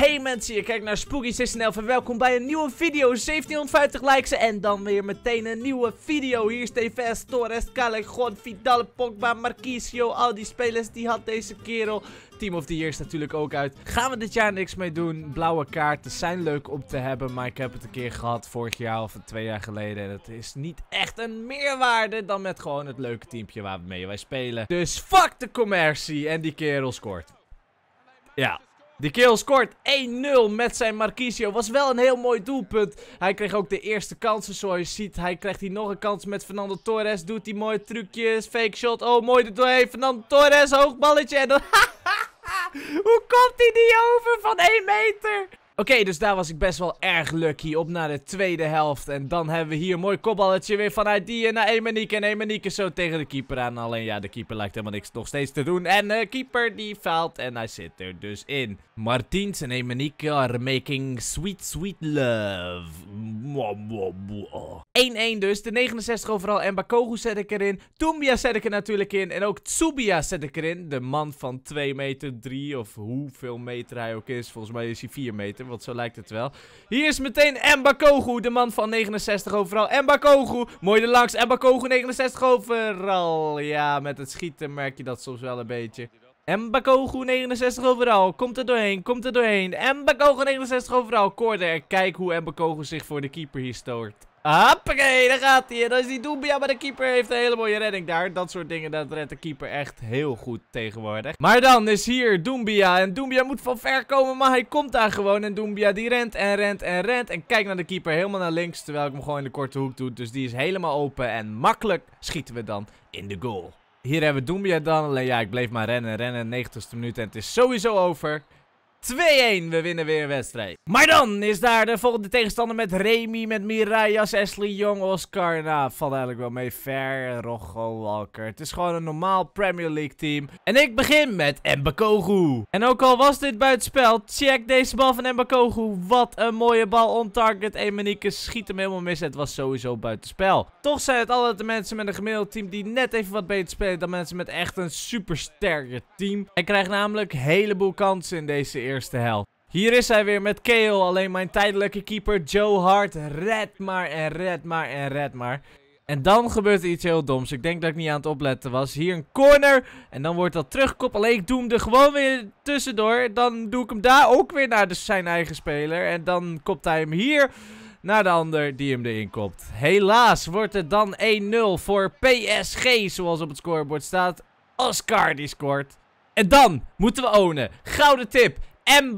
Hey mensen, je kijkt naar spooky 611 en welkom bij een nieuwe video. 1750 likes en dan weer meteen een nieuwe video. Hier is TVS, Torres, Callejon, Vidal, Pogba, Marquisio, al die spelers die had deze kerel. Team of the Year is natuurlijk ook uit. Gaan we dit jaar niks mee doen. Blauwe kaarten zijn leuk om te hebben, maar ik heb het een keer gehad vorig jaar of twee jaar geleden. En het is niet echt een meerwaarde dan met gewoon het leuke teampje waarmee wij spelen. Dus fuck de commercie en die kerel scoort. Ja. De keel scoort 1-0 met zijn Marquisio. Was wel een heel mooi doelpunt. Hij kreeg ook de eerste kansen zoals je ziet. Hij krijgt hier nog een kans met Fernando Torres. Doet hij mooie trucjes. Fake shot. Oh, mooi de doorheen. Fernando Torres, hoog balletje. En dan... Hoe komt hij die over van 1 meter? Oké, dus daar was ik best wel erg lucky. Op naar de tweede helft. En dan hebben we hier een mooi kopballetje weer vanuit die eh, naar Emanieke En Emanieke zo tegen de keeper aan. Alleen ja, de keeper lijkt helemaal niks nog steeds te doen. En de eh, keeper die faalt en hij zit er dus in. Martins en Emanieke are making sweet, sweet love. 1-1 dus. De 69 overal. En Bakogu zet ik erin. Tumbia zet ik er natuurlijk in. En ook Tsubia zet ik erin. De man van 2 meter 3. Of hoeveel meter hij ook is. Volgens mij is hij 4 meter. Want zo lijkt het wel. Hier is meteen Mbakogu. De man van 69 overal. Mbakogu. Mooi langs Mbakogu 69 overal. Ja, met het schieten merk je dat soms wel een beetje. Mbakogu 69 overal. Komt er doorheen, komt er doorheen. En 69 overal. Corner. Kijk hoe Mbakogu zich voor de keeper hier stoort. Hoppakee, daar gaat hij. Dat is die Dumbia, maar de keeper heeft een hele mooie redding daar. Dat soort dingen, dat redt de keeper echt heel goed tegenwoordig. Maar dan is hier Dumbia En Dumbia moet van ver komen, maar hij komt daar gewoon. En Dumbia die rent en rent en rent. En kijk naar de keeper, helemaal naar links, terwijl ik hem gewoon in de korte hoek doe. Dus die is helemaal open en makkelijk schieten we dan in de goal. Hier hebben we Doembia dan. Alleen ja, ik bleef maar rennen, rennen. 90ste minuut en het is sowieso over. 2-1, we winnen weer een wedstrijd. Maar dan is daar de volgende tegenstander met Remy, met Mirajas, Ashley Jong, Oscar. Nou, valt eigenlijk wel mee. Ver, Rogo, Walker. Het is gewoon een normaal Premier League team. En ik begin met Mbakogu. En ook al was dit buitenspel, check deze bal van Mbakogu. Wat een mooie bal on target. En schiet hem helemaal mis. Het was sowieso buitenspel. Toch zijn het altijd de mensen met een gemiddeld team die net even wat beter spelen dan mensen met echt een supersterke team. En krijgt namelijk een heleboel kansen in deze eerste eerste hel. Hier is hij weer met KO, alleen mijn tijdelijke keeper Joe Hart red maar en red maar en red maar. En dan gebeurt er iets heel doms. Ik denk dat ik niet aan het opletten was. Hier een corner. En dan wordt dat terugkop. Alleen ik doe hem er gewoon weer tussendoor. Dan doe ik hem daar ook weer naar zijn eigen speler. En dan kopt hij hem hier naar de ander die hem erin kopt. Helaas wordt het dan 1-0 voor PSG zoals op het scorebord staat. Oscar die scoort. En dan moeten we ownen. Gouden tip. En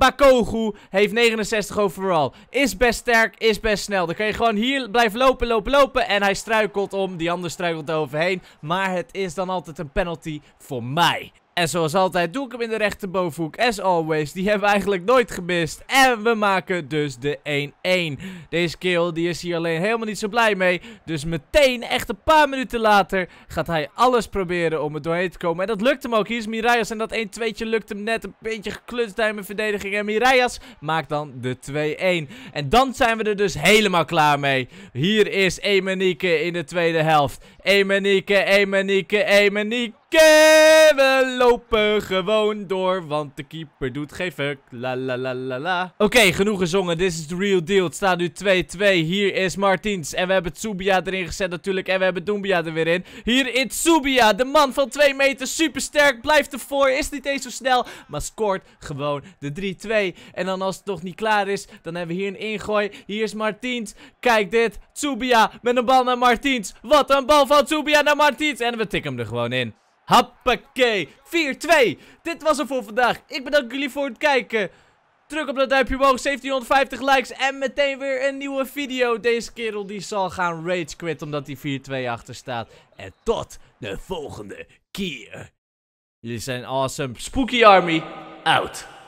heeft 69 overal. Is best sterk, is best snel. Dan kan je gewoon hier blijven lopen, lopen, lopen. En hij struikelt om. Die ander struikelt er overheen. Maar het is dan altijd een penalty voor mij. En zoals altijd doe ik hem in de rechterbovenhoek. As always, die hebben we eigenlijk nooit gemist. En we maken dus de 1-1. Deze kerel die is hier alleen helemaal niet zo blij mee. Dus meteen, echt een paar minuten later, gaat hij alles proberen om er doorheen te komen. En dat lukt hem ook. Hier is Mirajas en dat 1-2'tje lukt hem net. Een beetje geklutst daar in mijn verdediging. En Mirajas maakt dan de 2-1. En dan zijn we er dus helemaal klaar mee. Hier is Emenike in de tweede helft. Emenike, Emenike, Emenike. Oké, we lopen gewoon door, want de keeper doet geen fuck. La la la la la. Oké, genoeg gezongen. Dit is de real deal. Het staat nu 2-2. Hier is Martins. En we hebben Tsubia erin gezet natuurlijk. En we hebben Doombia er weer in. Hier is Tsubia, de man van 2 meter. Super sterk, blijft ervoor. Is niet eens zo snel, maar scoort gewoon de 3-2. En dan als het nog niet klaar is, dan hebben we hier een ingooi. Hier is Martins. Kijk dit. Tsubia met een bal naar Martins. Wat een bal van Tsubia naar Martins. En we tikken hem er gewoon in. Hoppakee. 4-2. Dit was het voor vandaag. Ik bedank jullie voor het kijken. Druk op dat duimpje omhoog. 1750 likes. En meteen weer een nieuwe video. Deze kerel die zal gaan rage quit omdat hij 4-2 achter staat. En tot de volgende keer. Jullie zijn awesome. Spooky Army out.